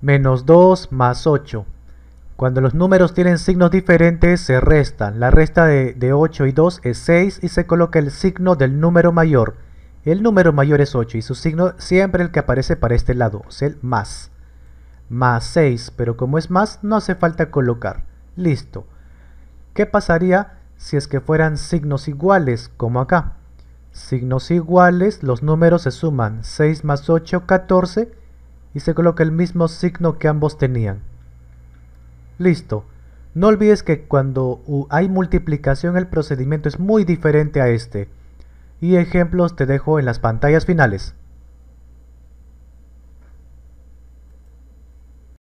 menos 2 más 8. Cuando los números tienen signos diferentes se restan. La resta de, 8 y 2 es 6 y se coloca el signo del número mayor. El número mayor es 8 y su signo siempre el que aparece para este lado, es el más. Más 6, pero como es más no hace falta colocar. Listo. ¿Qué pasaría si es que fueran signos iguales, como acá? Signos iguales, los números se suman 6 más 8, 14 y se coloca el mismo signo que ambos tenían. Listo. No olvides que cuando hay multiplicación el procedimiento es muy diferente a este. Y ejemplos te dejo en las pantallas finales.